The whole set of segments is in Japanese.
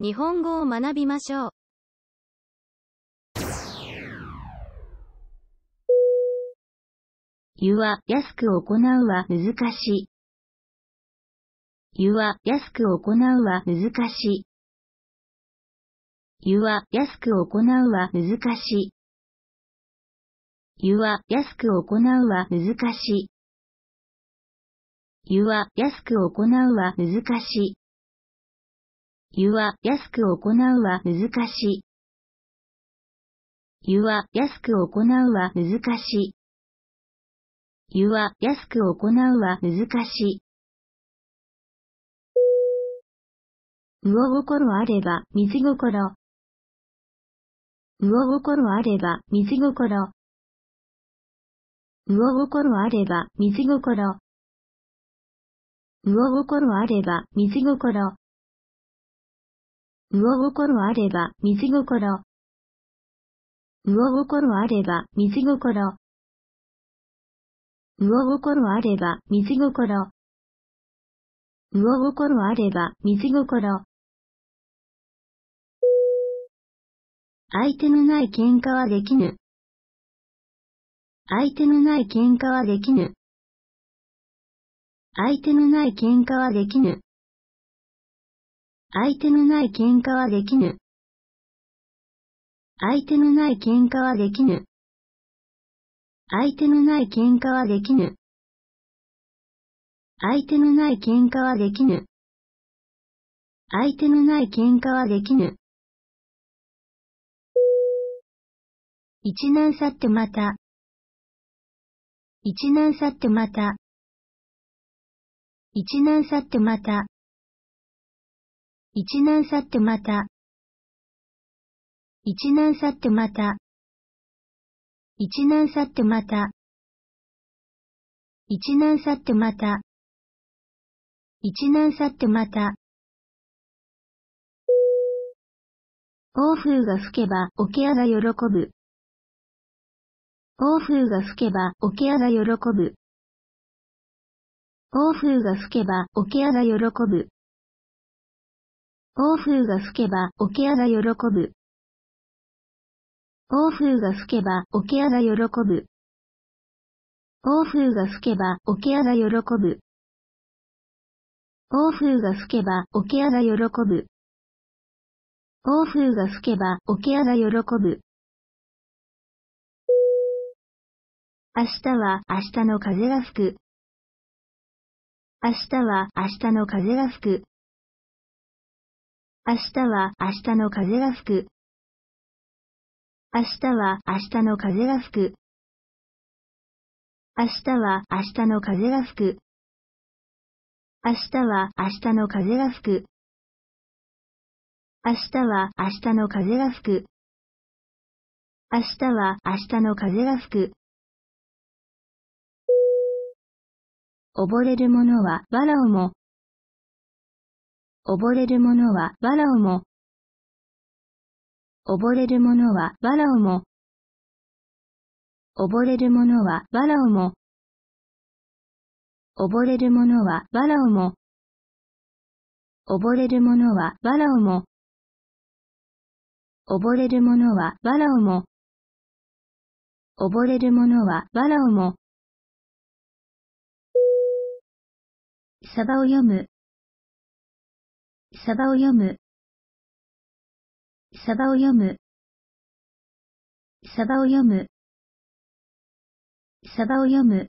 日本語を学びましょう。湯は安く行うは難しい。湯は安く行うは難しい。湯は安く行うは難しい。湯は安く行うは難しい。湯は安く行うは難しい。湯は安く行うは難しい。湯は安く行うは難しい。湯は安く行うは難しい。魚心あれば水心。魚心あれば水心。魚心あれば水心。魚心あれば水心。魚心あれば水心。魚心あれば水心。魚心あれば水心。魚心あれば水心。相手のない喧嘩はできぬ。相手のない喧嘩はできぬ。相手のない喧嘩はできぬ。相手のない喧嘩はできぬ。相手のない喧嘩はできぬ。相手のない喧嘩はできぬ。相手のない喧嘩はできぬ。相手のない喧嘩はできぬ。一難去ってまた。一難去ってまた。一難去ってまた。一難去ってまた。一難去ってまた。一難去ってまた。一難去ってまた。一難去ってまた。暴風が吹けば、桶屋が喜ぶ。暴風が吹けば、桶屋が喜ぶ。暴風が吹けば、桶屋が喜ぶ。欧風が吹けば、桶屋が喜ぶ。欧風が吹けば、桶屋が喜ぶ。欧風が吹けば、桶屋が喜ぶ。欧風が吹けば、桶屋が喜ぶ。欧風が吹けば、桶屋が喜ぶ。明日は明日の風が吹く。明日は明日の風が吹く。明日は明日の風が吹く。明日は明日の風が吹く。明日は明日の風が吹く。明日は明日の風が吹く。明日は明日の風が吹く。明日は明日の風が吹く。溺れる者は藁をも溺れる者はらおも。溺れる者はらおも。溺れる者はらおも。溺れる者はらおも。溺れる者はらおも。溺れる者はらおも。溺れる者はらおも。サバを読む。サバを読む。サバを読む。サバを読む。サバを読む。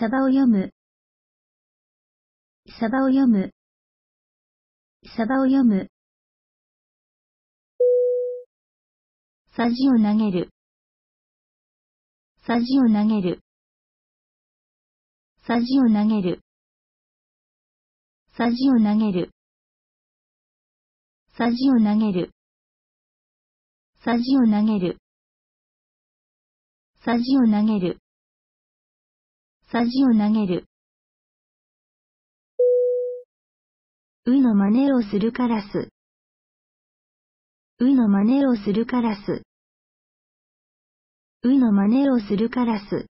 サバを読む。サバを読む。サバを読む。さじを投げる。さじを投げる。さじを投げる。さじを投げる。さじを投げる。さじを投げる。さじを投げる。さじを投げる。うの真似をするカラス。うの真似をするカラス。うの真似をするカラス。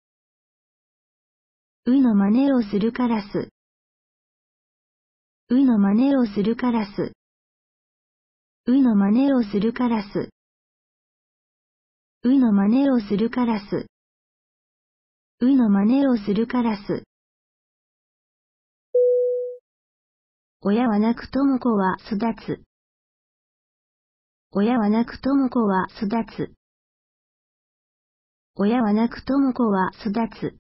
うの真似をするカラス。うの真似をするカラス。うの真似をするカラス。うの真似をするカラス。うの真似をするカラス。親は泣くとも子は育つ。親は泣くとも子は育つ。親は泣くとも子は育つ。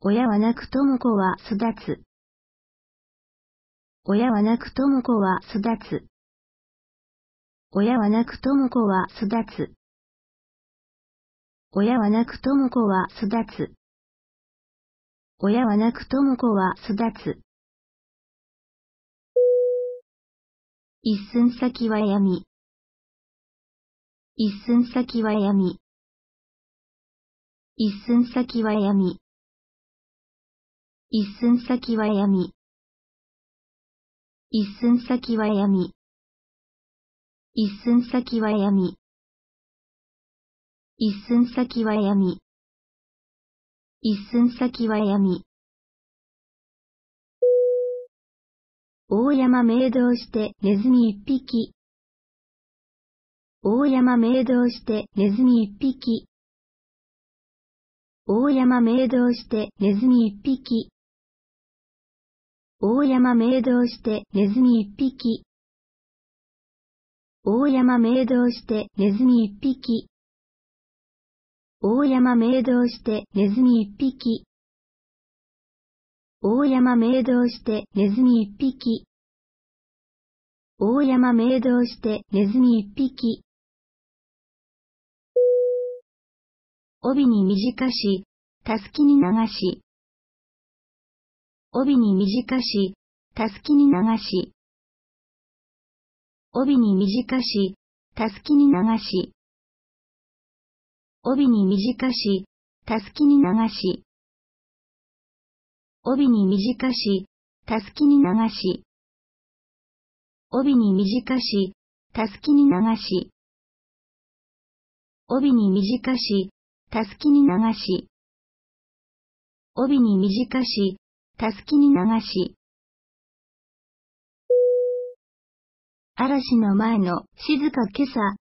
親は泣くとも子は育つ。親はなくとも子は育つ。親はくとも子は育つ。親はくとも子は育つ。親はくとも子は育つ。一寸先は闇。一寸先は闇。一寸先は闇。一寸先は闇。一寸先は闇。一寸先は闇。一寸先は闇。一寸先は闇。大山明道してネズミ一匹。大山明道してネズミ一匹。大山明道してネズミ一匹。大山明堂してネズミ一匹。大山明堂してネズミ一匹。大山明堂してネズミ一匹。大山明堂してネズミ一匹。大山明堂してネズミ一匹。帯に短し、たすきに流し。帯に短し、たすきに流し。帯に短し、たすきに流し。帯に短し、たすきに流し。帯に短し、たすきに流し。帯に短し、たすきに流し。帯に短し、たすきに流し。帯に短し、たすきに流し、嵐の前の静か今朝、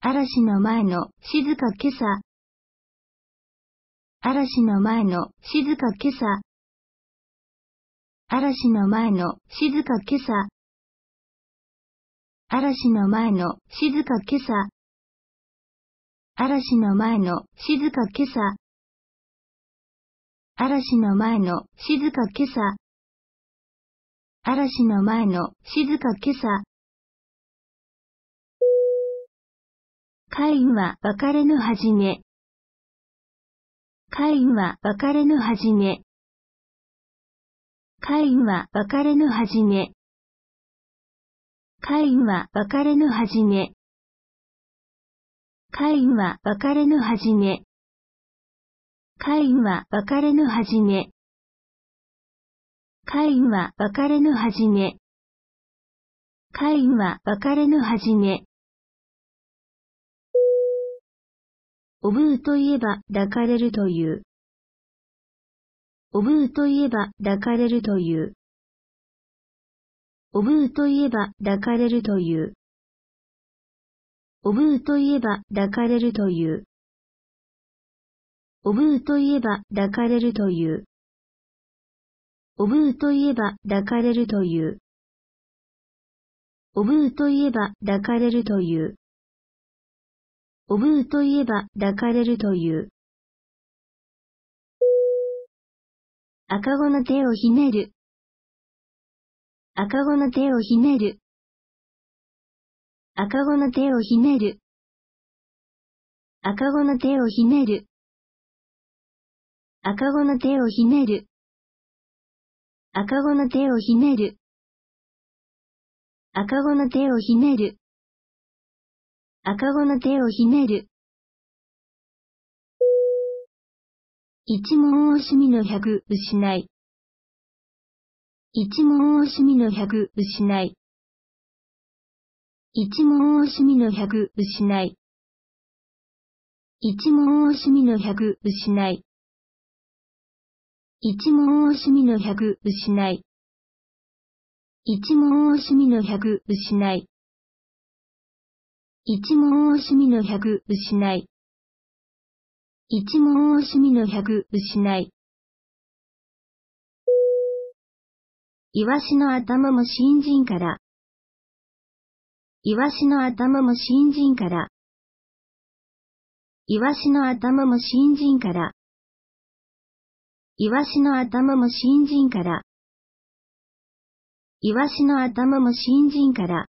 嵐の前の静か今朝、嵐の前の静か今朝、嵐の前の静か今朝、嵐の前の静か今朝、嵐の前の静か今朝、嵐の前の静か今朝。嵐の前の静か今朝。カインは別れの始め。カインは別れの始め。カインは別れの始め。カインは別れの始め。カインは別れの始め。カインは別れの始め。カインは別れの始め。カインは別れの始め。おぶうといえば抱かれるという。おぶうといえば抱かれるという。おぶうといえば抱かれるという。おぶうといえば抱かれるという。おぶうといえば抱かれるという。おぶうといえば抱かれるという。おぶうといえば抱かれるという。おぶうといえば抱かれるという。赤子の手をひねる。赤子の手をひねる。赤子の手をひねる。赤子の手をひねる。赤子の手をひねる。赤子の手をひねる。赤子の手をひねる。赤子の手をひねる。一文惜しみの百失い。一文惜しみの百失い。一文惜しみの百失い。一文惜しみの百失い。一問惜しみの百失い。一問惜しみの百失い。一問惜しみの百失い。一問惜しみの百失い。イワシの頭も新人から。イワシの頭も新人から。イワシの頭も新人から。イワシの頭も新人から。イワシの頭も新人から。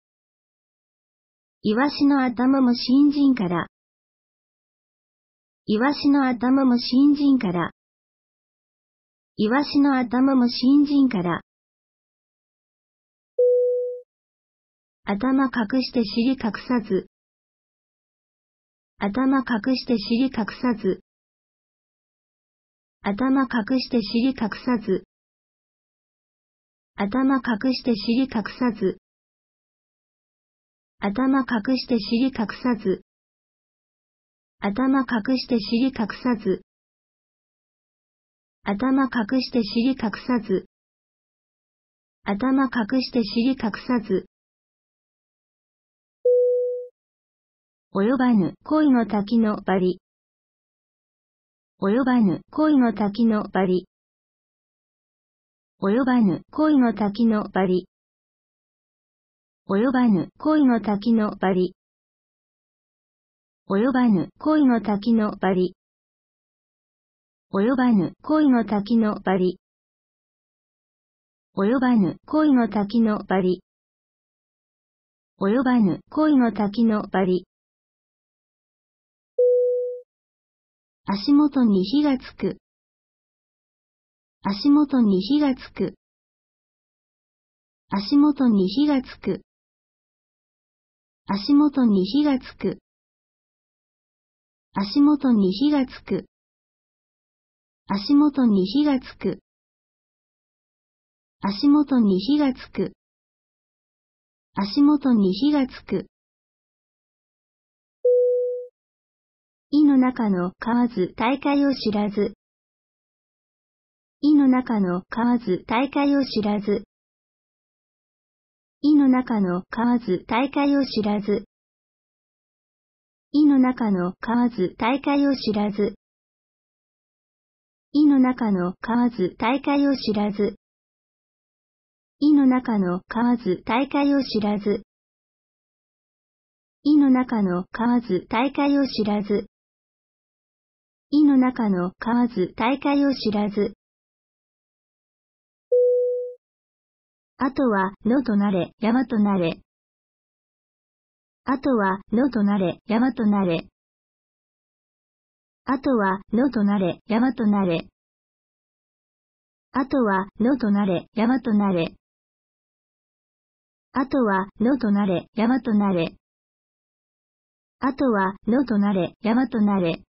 イワシの頭も新人から。イワシの頭も新人から。イワシの頭も新人から。頭隠して尻隠さず。頭隠して尻隠さず。頭隠して尻隠さず。頭隠して尻隠さず。頭隠して尻隠さず。頭隠して尻隠さず。頭隠して尻隠さず。頭隠して尻隠さず。及ばぬ恋の滝のバリ。及ばぬ恋の滝のバリ。及ばぬ恋の滝のバリ。及ばぬ恋の滝のバリ。及ばぬ恋の滝のバリ。及ばぬ恋の滝のバリ。及ばぬ恋の滝のバリ。及ばぬ恋の滝のバ足元に火がつく。足元に火がつく。足元に火がつく。足元に火がつく。足元に火がつく。足元に火がつく。足元に火がつく。足元に火がつく。胃の中の蛙大会を知らず。胃の中の蛙大会を知らず。胃の中の蛙大会を知らず。胃の中の蛙大会を知らず。胃の中の蛙大会を知らず。胃の中の蛙大会を知らず。胃の中の蛙大会を知らず。意の中の買わず大会を知らず。あとは、のとなれ、山となれ。あとは、のとなれ、山となれ。あとは、のとなれ、山となれ。あとは、のとなれ、山となれ。あとは、のとなれ、山となれ。あとは、のとなれ、山となれ。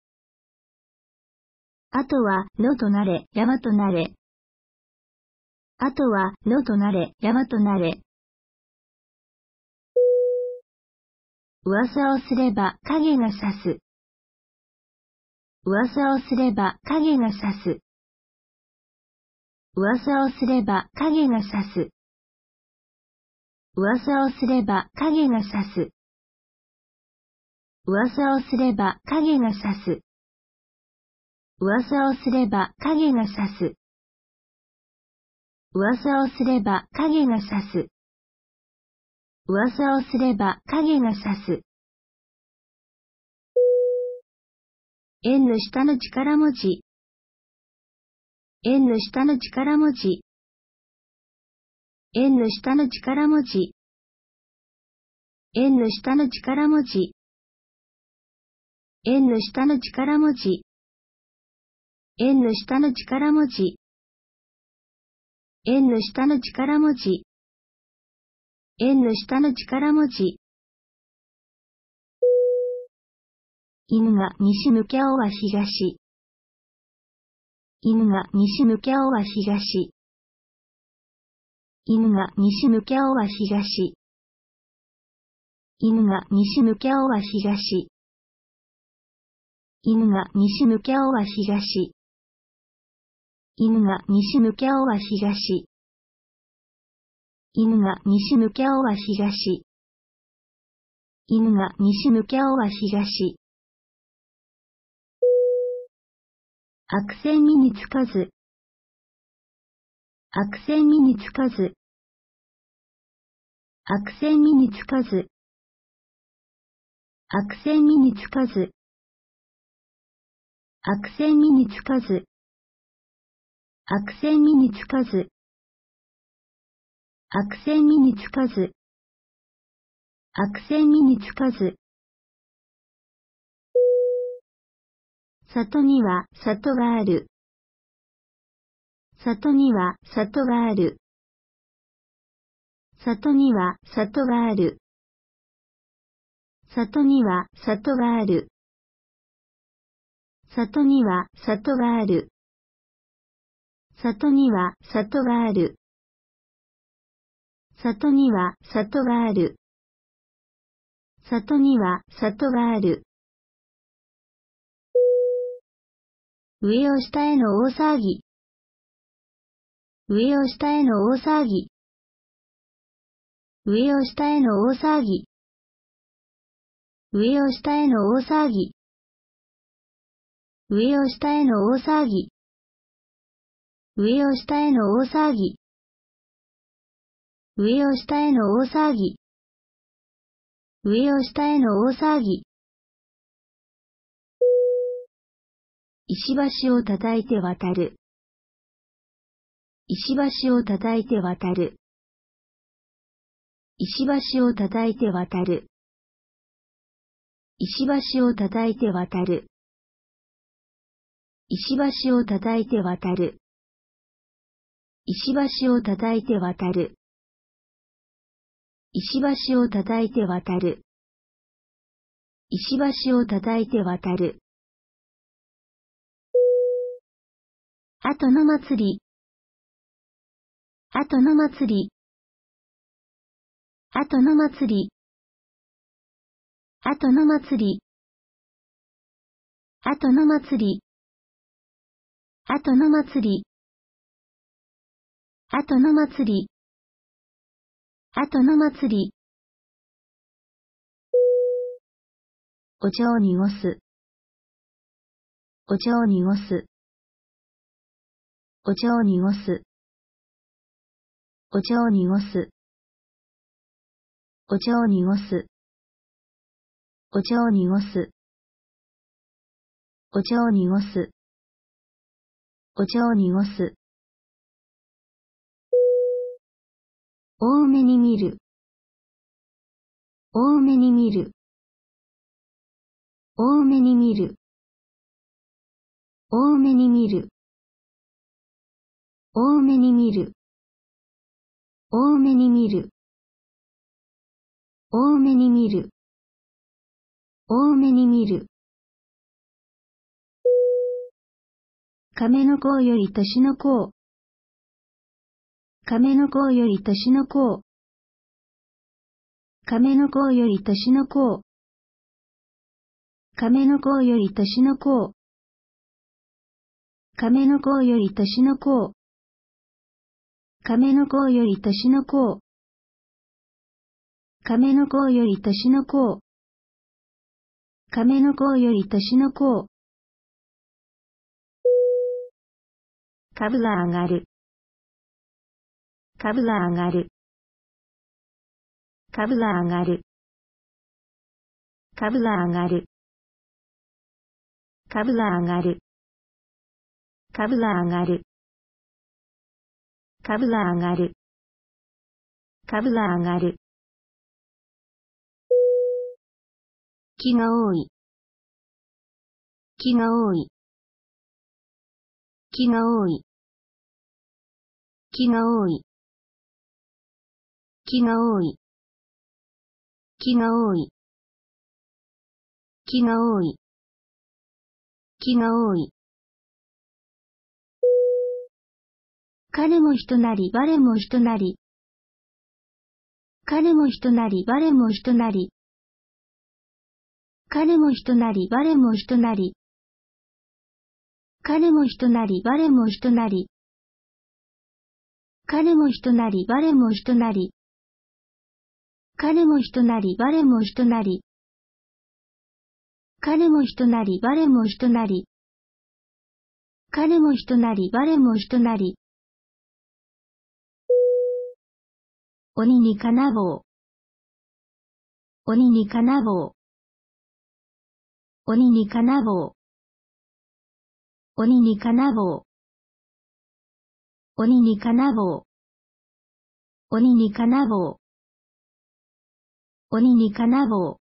あとは、のとなれ、山となれ。あとは、野となれ、山となれ。噂をすれば影が差す。噂をすれば影が差す。噂をすれば影が差す。噂をすれば影が差す。噂をすれば影が差す。噂をすれば影が差す。噂をすれば影が差す。噂をすれば影が差す。円の下の力持ち。円の下の力持ち。円の下の力持ち。円の下の力持ち。円の下の力持ち。円の下の力文字。円の下の力文字。円の下の力文字。犬が西向き青は東。犬が西向き青は東。犬が西向き青は東。犬が西向き青は東。犬が西向き青は東。犬が西向き合おは東。犬が西向き合おは東。犬が西向き合おは東。悪戦身につかず。悪戦身につかず。悪戦身につかず。悪戦身につかず。悪戦身につかず。悪戦身につかず、悪戦身につかず、悪戦身につかず。里には里がある。里には里がある。里には里がある。里には里がある。里には里がある。里には里がある。里には里がある。里には里がある。上を下への大騒ぎ。上を下への大騒ぎ。上を下への大騒ぎ。上を下への大騒ぎ。上を下への大騒ぎ。上を下への大騒ぎ。上を下への大騒ぎ。上を下への大騒ぎ。石橋を叩いて渡る。石橋を叩いて渡る。石橋を叩いて渡る。石橋を叩いて渡る。石橋を叩いて渡る。石橋を叩いて渡る。石橋を叩いて渡る。石橋を叩いて渡る。後の祭り。後の祭り。後の祭り。後の祭り。後の祭り。後の祭り。あとの祭り。あとの祭り。お茶を濁す。お茶を濁す。お茶を濁す。お茶を濁す。お茶を濁す。お茶を濁す。お茶を濁す。お茶を濁す。多めに見る。多めに見る。多めに見る。多めに見る。多めに見る。多めに見る。多めに見る。多めに見る。亀の甲より年の甲。亀の甲より年の甲。亀の甲より年の甲。亀の甲より年の甲。亀の甲より年の甲。亀の甲より年の甲。亀の甲より年の甲。亀の甲より年の甲。株が上がる。株が上がる。株が上がる。株が上がる。株が上がる。株が上がる。株が上がる。株が上がる。気が多い。気が多い。気が多い。気が多い。気が多い。気が多い。気が多い。気が多い。彼も人なり我も人なり。彼も人なり我も人なり。彼も人なり我も人なり。彼も人なり我も人なり。彼も人なり我も人なり。彼も人なり我も人なり。彼も人なり我も人なり。彼も人なり我も人なり。鬼に金棒。鬼に金棒。鬼に金棒。鬼に金棒。鬼に金棒。鬼に金棒。鬼に金棒。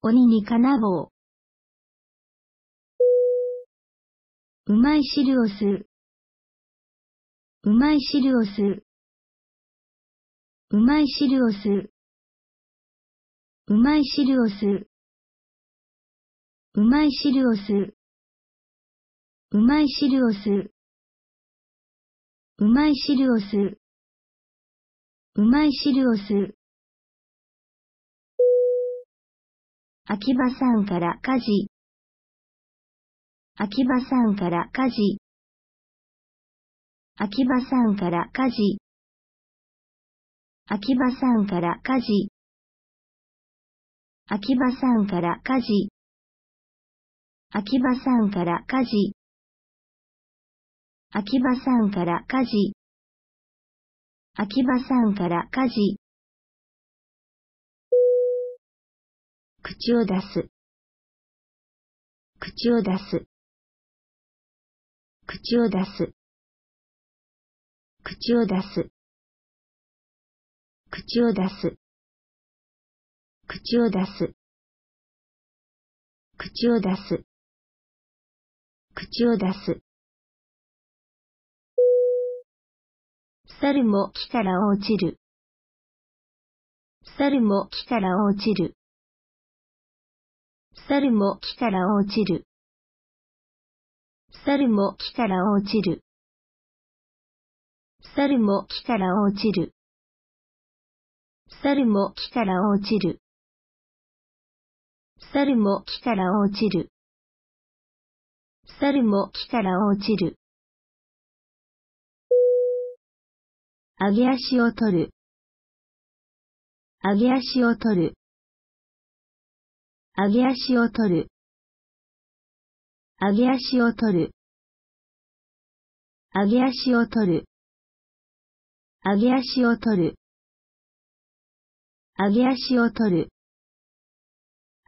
鬼に金棒。うまい汁を吸う。うまい汁を吸う。うまい汁を吸う。うまい汁を吸う。うまい汁を吸う。うまい汁を吸う。うまい汁を吸う。うまい汁を吸う。秋葉さんから火事。秋葉さんから火事。秋葉さんから火事。秋葉さんから火事。秋葉さんから火事。秋葉さんから火事。秋葉さんから火事。秋葉さんから火事。口を出す、口を出す、口を出す、口を出す、口を出す、口を出す、口を出す、口を出す。猿も木から落ちる。猿も木から落ちる。猿も木から落ちる。猿も木から落ちる。猿も木から落ちる。猿も木から落ちる。猿も木から落ちる。猿も木から落ちる。上げ足を取る。上げ足を取る。揚げ足を取る。揚げ足を取る。揚げ足を取る。揚げ足を取る。揚げ足を取る。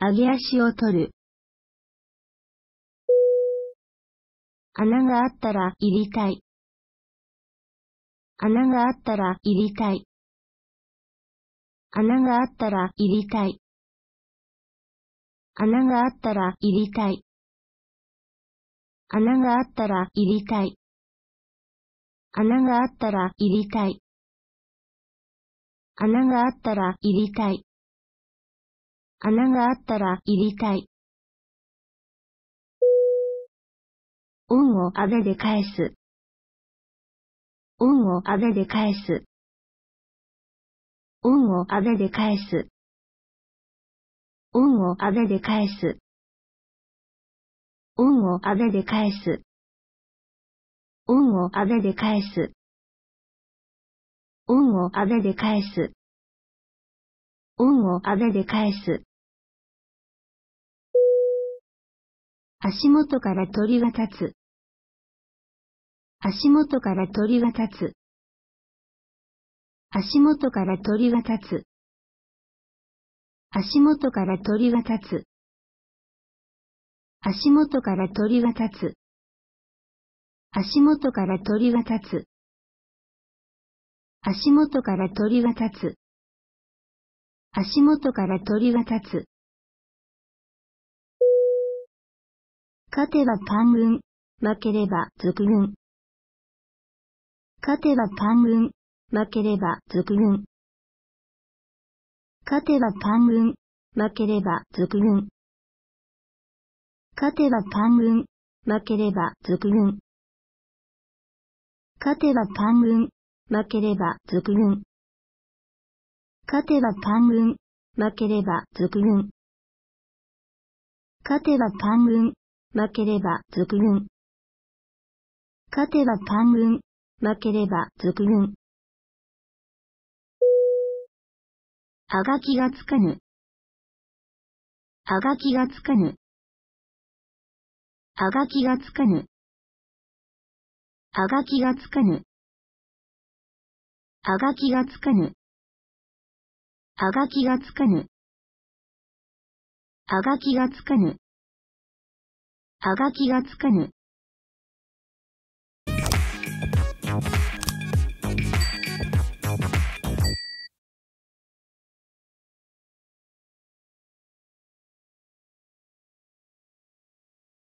揚げ足を取る。穴があったら入りたい。穴があったら入りたい。穴があったら入りたい。穴があったら入りたい。穴があったら入りたい。穴があったら入りたい。穴があったら入りたい。穴があったら入りたい。恩をあべで返す。恩をあべで返す。恩をあべで返す。恩をあでで返す。恩をあでで返す。恩をあでで返す。恩をあべで返す。恩をあで返す。足元から鳥が立つ。足元から鳥が立つ。足元から鳥が立つ。足元から鳥が立つ。足元から鳥が立つ。足元から鳥が立つ。足元から鳥が立つ。足元から鳥が立つ。勝てばパ軍、負ければ俗軍。勝てばパ軍、負ければ俗軍。勝てば官軍、負ければ俗軍。勝てば官軍、負ければ俗軍。勝てば官軍、負ければ俗軍。勝てば官軍、負ければ俗軍。勝てば官軍、負ければ俗軍。勝てば官軍、負ければ俗軍。はがきがつかぬ。はがきがつかぬ。はがきがつかぬ。はがきがつかぬ。はがきがつかぬ。はがきがつかぬ。はがきがつかぬ。はがきがつかぬ。